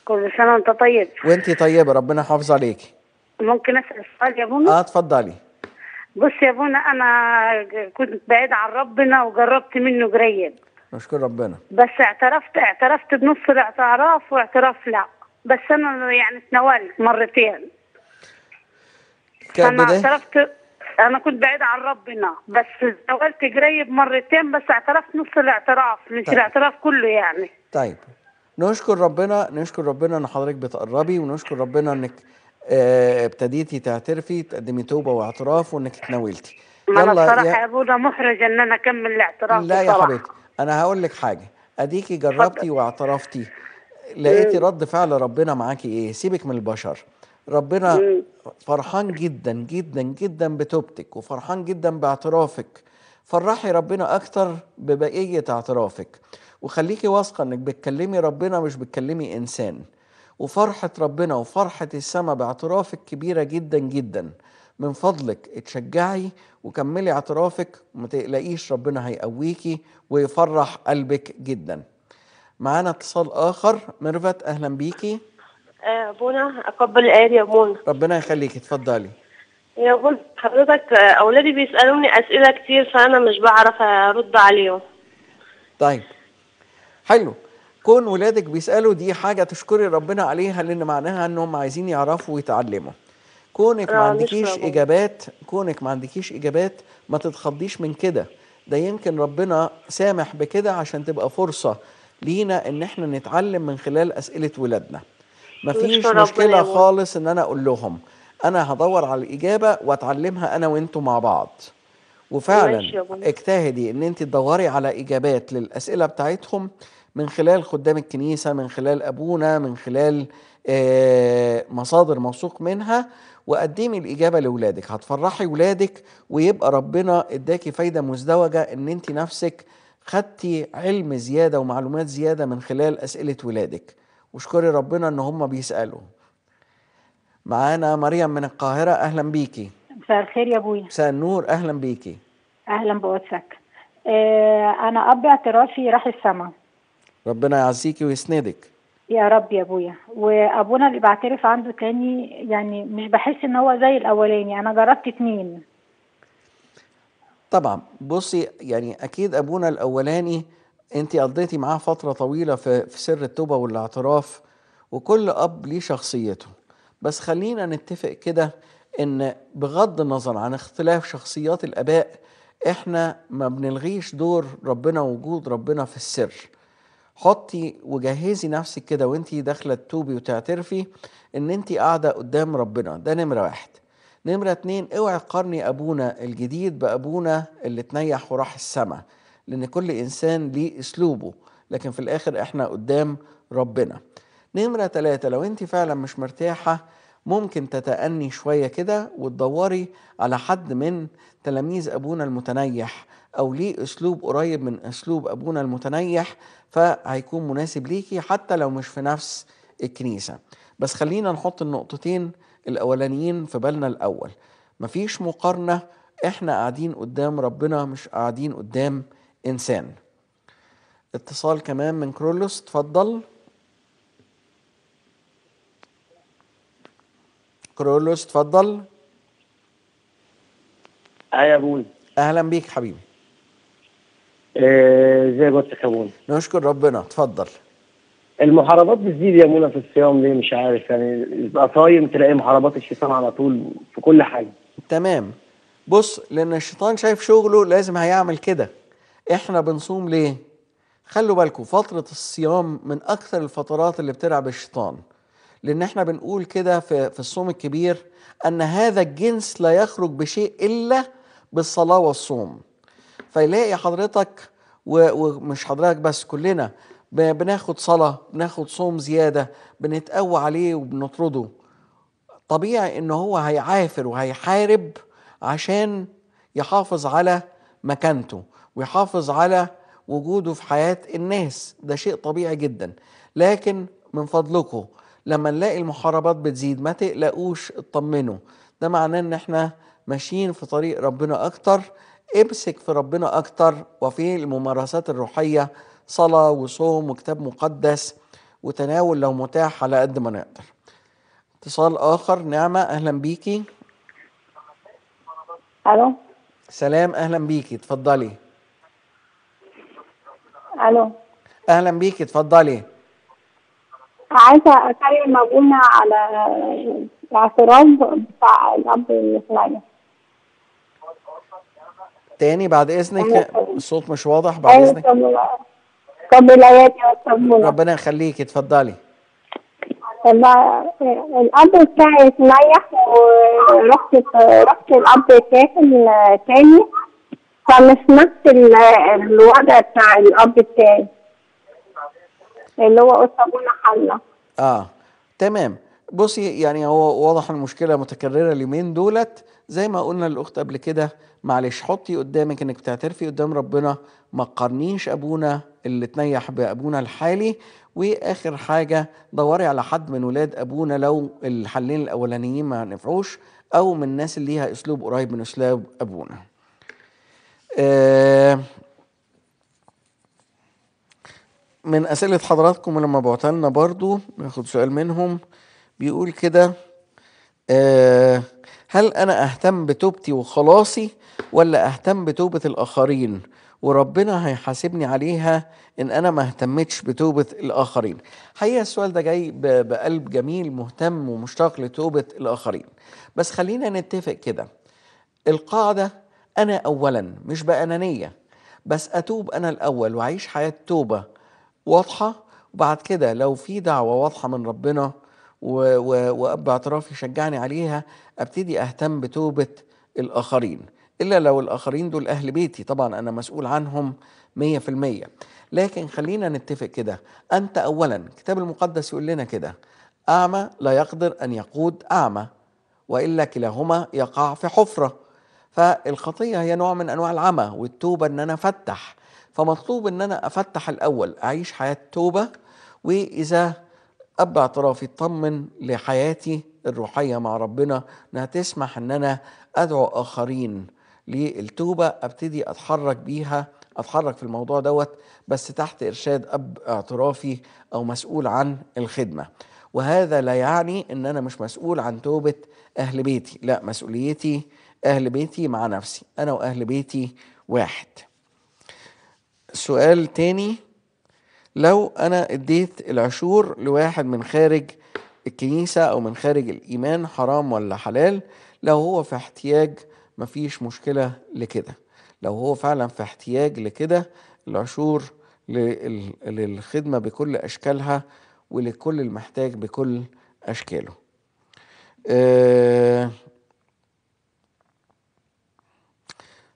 كل سنه وانت طيب وانت طيبه ربنا يحافظ عليكي ممكن اسال سؤال يا ابونا اه اتفضلي بص يا ابونا انا كنت بعيد عن ربنا وجربت منه قريب نشكر ربنا بس اعترفت اعترفت بنص الاعتراف واعتراف لا بس انا يعني تناولت مرتين انا اعترفت انا كنت بعيد عن ربنا بس اتناولت قريب مرتين بس اعترفت نص الاعتراف مش طيب. الاعتراف كله يعني طيب نشكر ربنا نشكر ربنا ان حضرتك بتقربي ونشكر ربنا انك آه، ابتديتي تعترفي تقدمي توبه واعتراف وانك تناولتي انا بصراحه يا, ابونا محرج ان انا اكمل الاعتراف لا يا حبيبتي انا هقول لك حاجه اديكي جربتي واعترفتي لقيتي رد فعل ربنا معاكي ايه سيبك من البشر ربنا فرحان جدا جدا جدا بتوبتك وفرحان جدا باعترافك فرحي ربنا اكتر ببقيه اعترافك وخليكي واثقه انك بتكلمي ربنا مش بتكلمي انسان وفرحه ربنا وفرحه السماء باعترافك كبيره جدا جدا من فضلك اتشجعي وكملي اعترافك وما تقلقيش ربنا هيقويكي ويفرح قلبك جدا معانا اتصال اخر ميرفت اهلا بيكي ابونا آه، اقبل الايه يا ابونا ربنا يخليكي اتفضلي يا ابونا حضرتك آه، اولادي بيسالوني اسئله كتير فانا مش بعرف ارد عليهم طيب حلو كون ولادك بيسالوا دي حاجه تشكري ربنا عليها لان معناها انهم عايزين يعرفوا ويتعلموا كونك ما آه، عندكيش اجابات كونك ما عندكيش اجابات ما تتخضيش من كده ده يمكن ربنا سامح بكده عشان تبقى فرصه لينا ان احنا نتعلم من خلال اسئله ولادنا مفيش مشكله خالص ان انا اقول لهم انا هدور على الاجابه واتعلمها انا وانتوا مع بعض وفعلا اجتهدي ان انت تدوري على اجابات للاسئله بتاعتهم من خلال خدام الكنيسه من خلال ابونا من خلال آه، مصادر موثوق منها وقدمي الاجابه لاولادك هتفرحي ولادك ويبقى ربنا اداكي فايده مزدوجه ان انت نفسك خدتي علم زياده ومعلومات زياده من خلال اسئله ولادك واشكري ربنا ان هم بيسالوا معانا مريم من القاهره اهلا بيكي مساء الخير يا ابويا مساء النور اهلا بيكي اهلا بوسك آه، انا اب اعترافي راح السما ربنا يعزيكي ويسندك يا رب يا ابويا وابونا اللي بعترف عنده تاني يعني مش بحس ان هو زي الاولاني انا جربت اتنين طبعا بصي يعني اكيد ابونا الاولاني انت قضيتي معاه فتره طويله في, في سر التوبه والاعتراف وكل اب ليه شخصيته بس خلينا نتفق كده ان بغض النظر عن اختلاف شخصيات الاباء احنا ما بنلغيش دور ربنا وجود ربنا في السر حطي وجهزي نفسك كده وانت داخله تتوبي وتعترفي ان انت قاعده قدام ربنا ده نمره واحد نمره اتنين اوعي تقارني ابونا الجديد بابونا اللي تنيح وراح السما لان كل انسان ليه اسلوبه لكن في الاخر احنا قدام ربنا نمرة تلاتة لو انت فعلا مش مرتاحة ممكن تتأني شوية كده وتدوري على حد من تلاميذ أبونا المتنيح او ليه اسلوب قريب من اسلوب ابونا المتنيح فهيكون مناسب ليكي حتى لو مش في نفس الكنيسه بس خلينا نحط النقطتين الاولانيين في بالنا الاول مفيش مقارنه احنا قاعدين قدام ربنا مش قاعدين قدام انسان اتصال كمان من كرولوس اتفضل كرولوس اتفضل يا اهلا بيك حبيبي آه، زي ما تكون نشكر ربنا اتفضل المحاربات بتزيد يا منى في الصيام ليه مش عارف يعني يبقى صايم تلاقي محاربات الشيطان على طول في كل حاجه تمام بص لان الشيطان شايف شغله لازم هيعمل كده احنا بنصوم ليه خلوا بالكم فترة الصيام من أكثر الفترات اللي بتلعب الشيطان لأن احنا بنقول كده في, في الصوم الكبير أن هذا الجنس لا يخرج بشيء إلا بالصلاة والصوم فيلاقي حضرتك ومش حضرتك بس كلنا بناخد صلاة بناخد صوم زيادة بنتقوى عليه وبنطرده طبيعي ان هو هيعافر وهيحارب عشان يحافظ على مكانته ويحافظ على وجوده في حياة الناس ده شيء طبيعي جدا لكن من فضلكم لما نلاقي المحاربات بتزيد ما تقلقوش اطمنوا ده معناه ان احنا ماشيين في طريق ربنا اكتر امسك في ربنا اكتر وفي الممارسات الروحيه صلاه وصوم وكتاب مقدس وتناول لو متاح على قد ما نقدر اتصال اخر نعمه اهلا بيكي الو سلام اهلا بيكي اتفضلي الو اهلا بيكي اتفضلي عايزه اكلم ابونا على الاعتراض بتاع الاب الفلاني تاني بعد اذنك الصوت مش واضح بعد أيوة، اذنك طب اياتي واتممها ربنا يخليكي اتفضلي الاب بتاعي اتنيح ورحت رحت الاب ساكن تاني فمش نفس الوضع بتاع الاب بتاعي اللي هو اسامه حله اه تمام بصي يعني هو واضح المشكله متكرره اليومين دولت زي ما قلنا للاخت قبل كده معلش حطي قدامك انك بتعترفي قدام ربنا ما تقارنيش ابونا اللي تنيح بابونا الحالي واخر حاجه دوري على حد من ولاد ابونا لو الحلين الاولانيين ما نفعوش او من الناس اللي ليها اسلوب قريب من اسلوب ابونا آه، من اسئله حضراتكم لما بعتها لنا برضو ناخد سؤال منهم بيقول كده آه، هل انا اهتم بتوبتي وخلاصي ولا اهتم بتوبه الاخرين وربنا هيحاسبني عليها ان انا ما اهتمتش بتوبه الاخرين حقيقه السؤال ده جاي بقلب جميل مهتم ومشتاق لتوبه الاخرين بس خلينا نتفق كده القاعده انا اولا مش بانانيه بس اتوب انا الاول واعيش حياه توبه واضحه وبعد كده لو في دعوه واضحه من ربنا واب اعتراف يشجعني عليها ابتدي اهتم بتوبه الاخرين إلا لو الآخرين دول أهل بيتي طبعا أنا مسؤول عنهم مية في المية لكن خلينا نتفق كده أنت أولا الكتاب المقدس يقول لنا كده أعمى لا يقدر أن يقود أعمى وإلا كلاهما يقع في حفرة فالخطية هي نوع من أنواع العمى والتوبة أن أنا أفتح فمطلوب أن أنا أفتح الأول أعيش حياة توبة وإذا أب اعترافي اطمن لحياتي الروحية مع ربنا أنها تسمح أن أنا أدعو آخرين للتوبه ابتدي اتحرك بيها اتحرك في الموضوع دوت بس تحت ارشاد اب اعترافي او مسؤول عن الخدمه وهذا لا يعني ان انا مش مسؤول عن توبه اهل بيتي لا مسؤوليتي اهل بيتي مع نفسي انا واهل بيتي واحد سؤال تاني لو انا اديت العشور لواحد من خارج الكنيسه او من خارج الايمان حرام ولا حلال لو هو في احتياج مفيش مشكلة لكده لو هو فعلا في احتياج لكده العشور للخدمة بكل أشكالها ولكل المحتاج بكل أشكاله آه،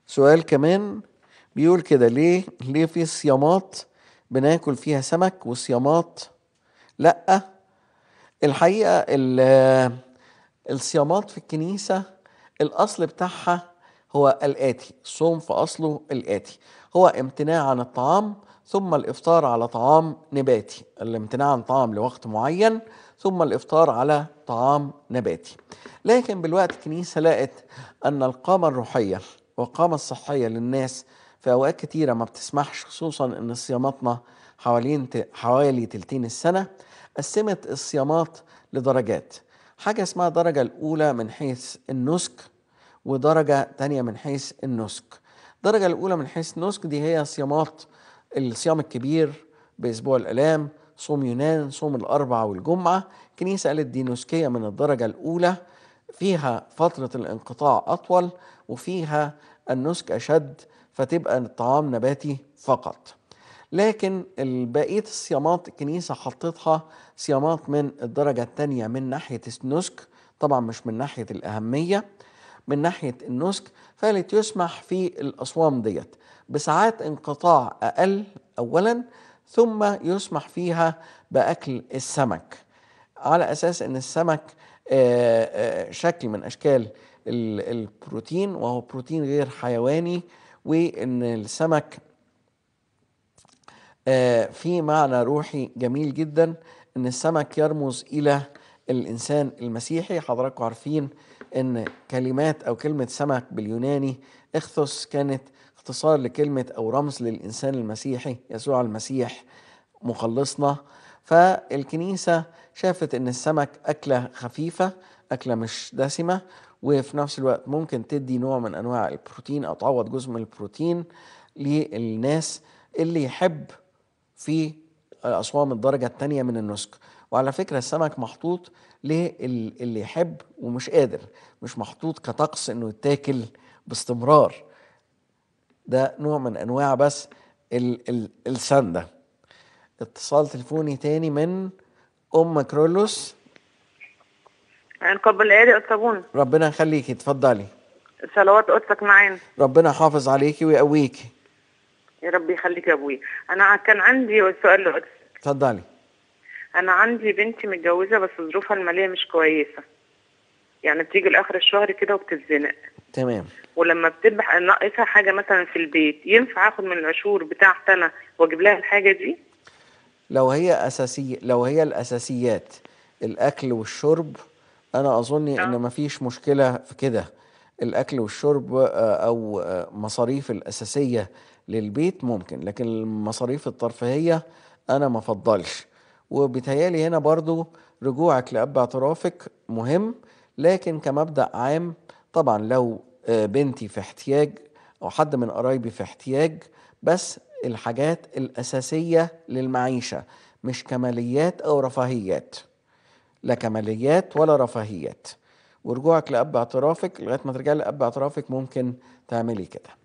سؤال كمان بيقول كده ليه ليه في صيامات بناكل فيها سمك وصيامات لأ الحقيقة الصيامات في الكنيسة الأصل بتاعها هو الآتي الصوم في أصله الآتي هو امتناع عن الطعام ثم الإفطار على طعام نباتي الامتناع عن طعام لوقت معين ثم الإفطار على طعام نباتي لكن بالوقت الكنيسة لقت أن القامة الروحية والقامة الصحية للناس في أوقات كتيرة ما بتسمحش خصوصا أن صياماتنا حوالين حوالي تلتين السنة قسمت الصيامات لدرجات حاجة اسمها الدرجة الأولى من حيث النسك ودرجة تانية من حيث النسك الدرجة الأولى من حيث النسك دي هي صيامات الصيام الكبير بأسبوع الآلام صوم يونان صوم الأربعة والجمعة كنيسة قالت دي نسكية من الدرجة الأولى فيها فترة الانقطاع أطول وفيها النسك أشد فتبقى الطعام نباتي فقط لكن بقيه الصيامات الكنيسه حطتها صيامات من الدرجه الثانيه من ناحيه النسك طبعا مش من ناحيه الاهميه من ناحيه النسك فقالت يسمح في الاصوام ديت بساعات انقطاع اقل اولا ثم يسمح فيها باكل السمك على اساس ان السمك آه، آه، شكل من اشكال البروتين وهو بروتين غير حيواني وان السمك آه، في معنى روحي جميل جدا ان السمك يرمز الى الانسان المسيحي حضراتكم عارفين ان كلمات او كلمه سمك باليوناني اخثوس كانت اختصار لكلمه او رمز للانسان المسيحي يسوع المسيح مخلصنا فالكنيسه شافت ان السمك اكله خفيفه اكله مش دسمه وفي نفس الوقت ممكن تدي نوع من انواع البروتين او تعوض جزء من البروتين للناس اللي يحب في الأصوام الدرجة الثانية من النسك وعلى فكرة السمك محطوط للي يحب ومش قادر مش محطوط كطقس انه يتاكل باستمرار ده نوع من انواع بس ال ال السندة اتصال تليفوني تاني من ام كرولوس نقبل العيد الصابون ربنا يخليكي اتفضلي صلوات قدسك معانا ربنا يحافظ عليكي ويقويكي يا ربي يخليك يا ابويا انا كان عندي سؤال لقدس اتفضلي انا عندي بنتي متجوزه بس ظروفها الماليه مش كويسه يعني بتيجي لاخر الشهر كده وبتتزنق تمام ولما بتبقى ناقصها حاجه مثلا في البيت ينفع اخد من العشور بتاعتي انا واجيب لها الحاجه دي لو هي اساسيه لو هي الاساسيات الاكل والشرب انا اظن أه. ان مفيش مشكله في كده الاكل والشرب آه، او آه، مصاريف الاساسيه للبيت ممكن لكن المصاريف الترفيهية أنا ما فضلش وبيتهيالي هنا برضو رجوعك لأب اعترافك مهم لكن كمبدأ عام طبعا لو آه، بنتي في احتياج أو حد من قرايبي في احتياج بس الحاجات الأساسية للمعيشة مش كماليات أو رفاهيات لا كماليات ولا رفاهيات ورجوعك لأب اعترافك لغاية ما ترجع لأب اعترافك ممكن تعملي كده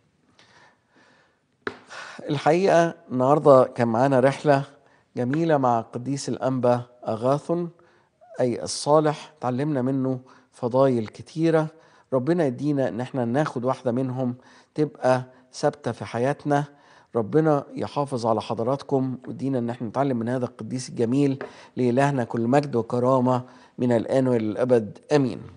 الحقيقة النهاردة كان معانا رحلة جميلة مع قديس الأنبا أغاثون أي الصالح تعلمنا منه فضايل كتيرة ربنا يدينا إن احنا ناخد واحدة منهم تبقى ثابتة في حياتنا ربنا يحافظ على حضراتكم ودينا ان احنا نتعلم من هذا القديس الجميل لإلهنا كل مجد وكرامة من الآن وإلى الأبد آمين